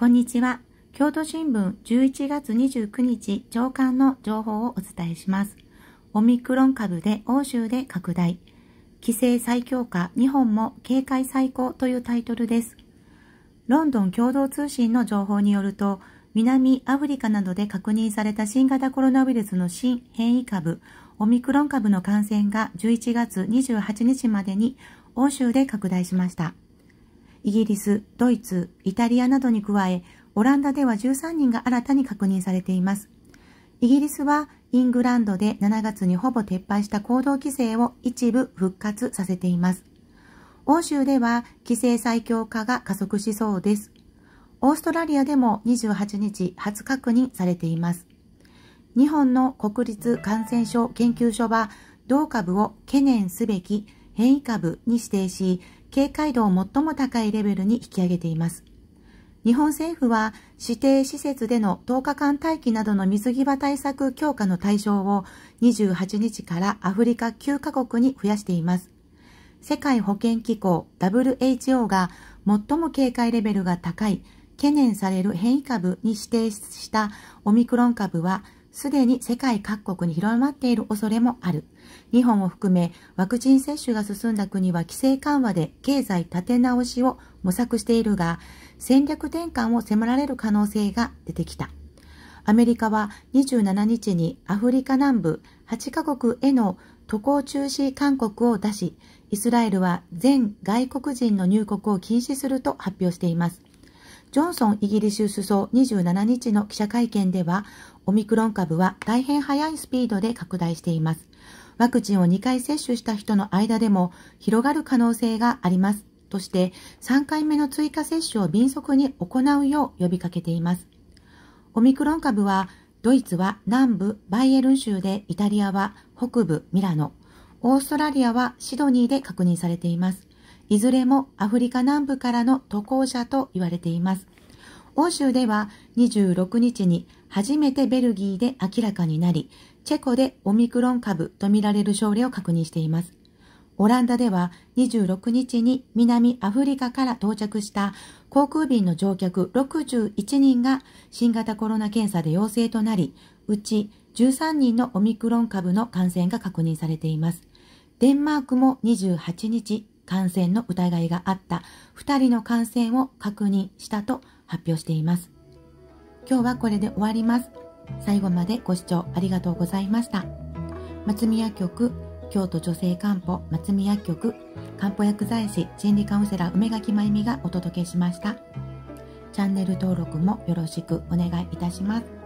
こんにちは。京都新聞11月29日朝刊の情報をお伝えします。オミクロン株で欧州で拡大。規制再強化日本も警戒最高というタイトルです。ロンドン共同通信の情報によると、南アフリカなどで確認された新型コロナウイルスの新変異株、オミクロン株の感染が11月28日までに欧州で拡大しました。イギリス、ドイツ、イタリアなどに加え、オランダでは13人が新たに確認されています。イギリスはイングランドで7月にほぼ撤廃した行動規制を一部復活させています。欧州では規制最強化が加速しそうです。オーストラリアでも28日初確認されています。日本の国立感染症研究所は同株を懸念すべき変異株に指定し、警戒度を最も高いレベルに引き上げています。日本政府は指定施設での10日間待機などの水際対策強化の対象を28日からアフリカ9カ国に増やしています。世界保健機構 WHO が最も警戒レベルが高い懸念される変異株に指定したオミクロン株はすでに世界各国に広まっている恐れもある。日本を含め、ワクチン接種が進んだ国は規制緩和で経済立て直しを模索しているが、戦略転換を迫られる可能性が出てきた。アメリカは27日にアフリカ南部8カ国への渡航中止勧告を出し、イスラエルは全外国人の入国を禁止すると発表しています。ジョンソンイギリス首相27日の記者会見では、オミクロン株は大変速いスピードで拡大しています。ワクチンを2回接種した人の間でも広がる可能性があります。として、3回目の追加接種を迅速に行うよう呼びかけています。オミクロン株は、ドイツは南部バイエルン州で、イタリアは北部ミラノ、オーストラリアはシドニーで確認されています。いずれもアフリカ南部からの渡航者と言われています。欧州では26日に初めてベルギーで明らかになり、チェコでオミクロン株とみられる症例を確認しています。オランダでは26日に南アフリカから到着した航空便の乗客61人が新型コロナ検査で陽性となり、うち13人のオミクロン株の感染が確認されています。デンマークも28日、感染の疑いがあった2人の感染を確認したと発表しています。今日はこれで終わります。最後までご視聴ありがとうございました。松宮局京都女性漢方松宮局漢方薬剤師心理カウンセラー梅垣まゆみがお届けしました。チャンネル登録もよろしくお願いいたします。